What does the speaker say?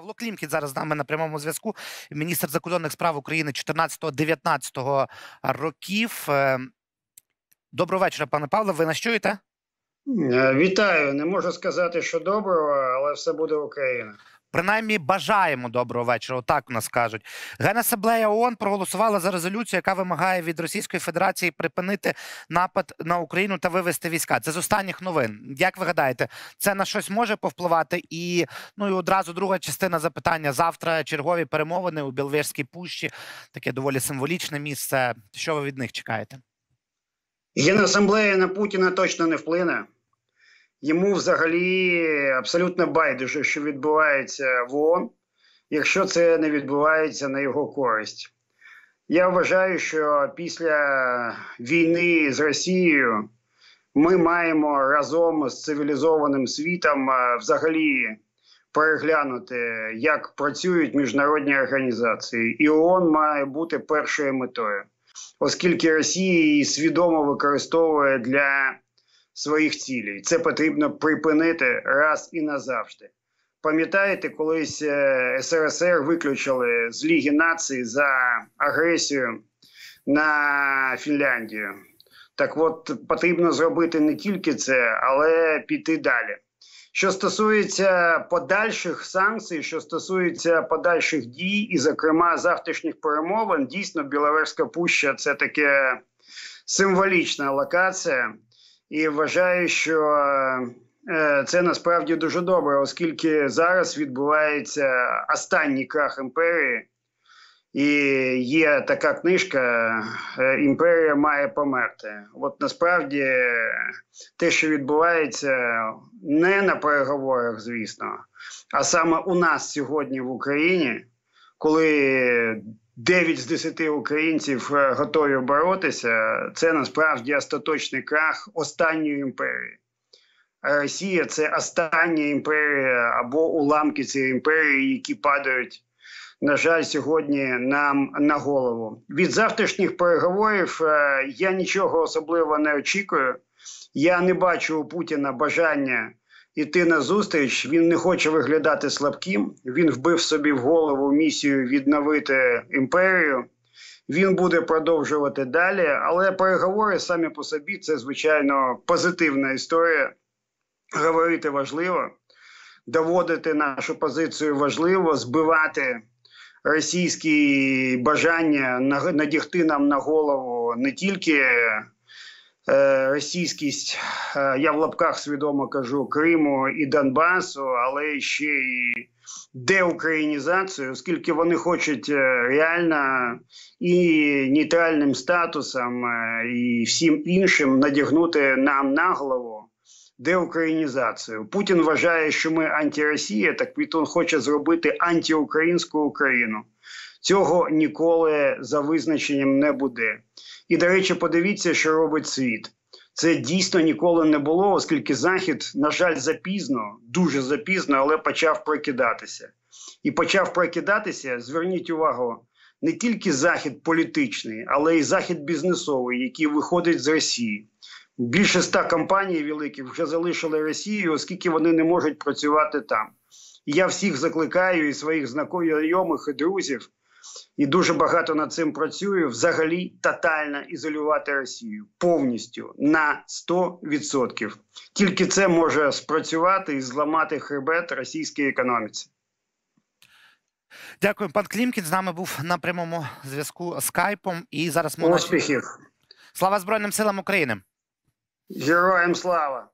Павло Клімкіт зараз з нами на прямому зв'язку. Міністр закордонних справ України 14-19 років. Е, доброго вечора, пане Павло. Ви нас чуєте? Е, вітаю. Не можу сказати, що доброго, але все буде Україна. Принаймні бажаємо доброго вечора. Отак у нас кажуть. Генасаблея ООН проголосувала за резолюцію, яка вимагає від Російської Федерації припинити напад на Україну та вивести війська. Це з останніх новин. Як ви гадаєте, це на щось може повпливати? І ну і одразу друга частина запитання завтра. Чергові перемовини у Біловежській пущі таке доволі символічне місце. Що ви від них чекаєте? Генасамблея на Путіна точно не вплине йому взагалі абсолютно байдуже, що відбувається в ООН, якщо це не відбувається на його користь. Я вважаю, що після війни з Росією ми маємо разом з цивілізованим світом е, взагалі переглянути, як працюють міжнародні організації, і ООН має бути першою метою, оскільки Росія її свідомо використовує для своїх цілей. Це потрібно припинити раз і назавжди. Пам'ятаєте, колись е, СРСР виключили з Ліги націй за агресію на Фінляндію. Так от потрібно зробити не тільки це, але піти далі. Що стосується подальших санкцій, що стосується подальших дій, і, зокрема, завтрашніх перемовин, дійсно Біловерська пуща це таке символічна локація і вважаю, що е, це насправді дуже добре, оскільки зараз відбувається останній крах імперії, і є така книжка е, Імперія має померти. От насправді те, що відбувається не на переговорах, звісно, а саме у нас сьогодні в Україні, коли 9 з 10 українців е, готові боротися, це насправді остаточний крах останньої імперії. Е, Росія це остання імперія або уламки цієї імперії, які падають, на жаль, сьогодні нам на голову. Від завтрашніх переговорів е, я нічого особливо не очікую. Я не бачу у Путіна бажання іти на зустріч. Він не хоче виглядати слабким. Він вбив собі в голову місію відновити імперію. Він буде продовжувати далі, але переговори самі по собі це звичайно позитивна історія. Говорити важливо, доводити нашу позицію важливо, збивати російські бажання надягти нам на голову не тільки Е, російськість, е, я в лапках свідомо кажу Криму і Донбасу, але ще і деукраїнізацію, оскільки вони хочуть е, реально і нейтральним статусом, і всім іншим надягнути нам на голову. Деукраїнізацію Путін вважає, що ми антиросія, так Путін хоче зробити антиукраїнську Україну. Цього ніколи за визначенням не буде. І, до речі, подивіться, що робить світ. Це дійсно ніколи не було, оскільки Захід, на жаль, запізно, дуже запізно, але почав прокидатися. І почав прокидатися, зверніть увагу, не тільки захід політичний, але й захід бізнесовий, який виходить з Росії. Більше ста компаній великих вже залишили Росію, оскільки вони не можуть працювати там. І я всіх закликаю і своїх знайомих, і друзів, і дуже багато над цим працюю. Взагалі тотально ізолювати Росію повністю на 100%. Тільки це може спрацювати і зламати хребет російській економіці. Дякую, пан Клімкін. З нами був на прямому зв'язку з Кайпом. І зараз ми успіхів. Слава Збройним силам України. Героям слава.